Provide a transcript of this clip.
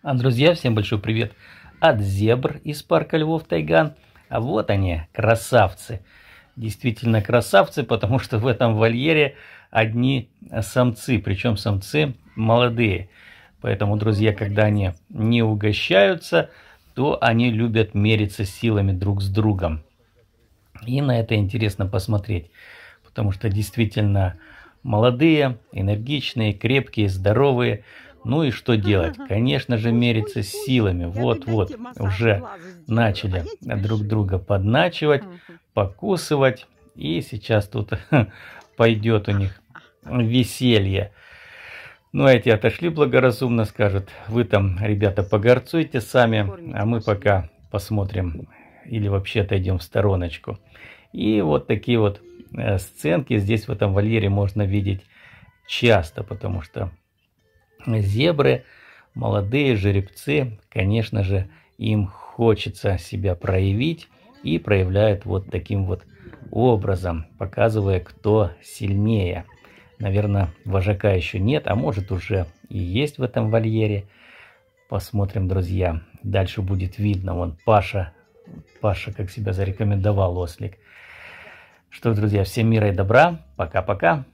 А, друзья, всем большой привет от зебр из парка Львов Тайган. А вот они, красавцы. Действительно красавцы, потому что в этом вольере одни самцы, причем самцы молодые. Поэтому, друзья, когда они не угощаются, то они любят мериться силами друг с другом. И на это интересно посмотреть, потому что действительно молодые, энергичные, крепкие, здоровые – ну и что делать? Конечно же, мериться силами. Вот-вот, уже начали а друг друга подначивать, покусывать. И сейчас тут пойдет у них веселье. Ну, а эти отошли благоразумно, скажут, вы там, ребята, погорцуйте сами, а мы пока посмотрим или вообще отойдем в стороночку. И вот такие вот э, сценки здесь в этом вольере можно видеть часто, потому что Зебры, молодые жеребцы, конечно же, им хочется себя проявить и проявляют вот таким вот образом, показывая, кто сильнее. Наверное, вожака еще нет, а может уже и есть в этом вольере. Посмотрим, друзья. Дальше будет видно. Вон Паша, Паша как себя зарекомендовал ослик. Что ж, друзья, всем мира и добра. Пока-пока.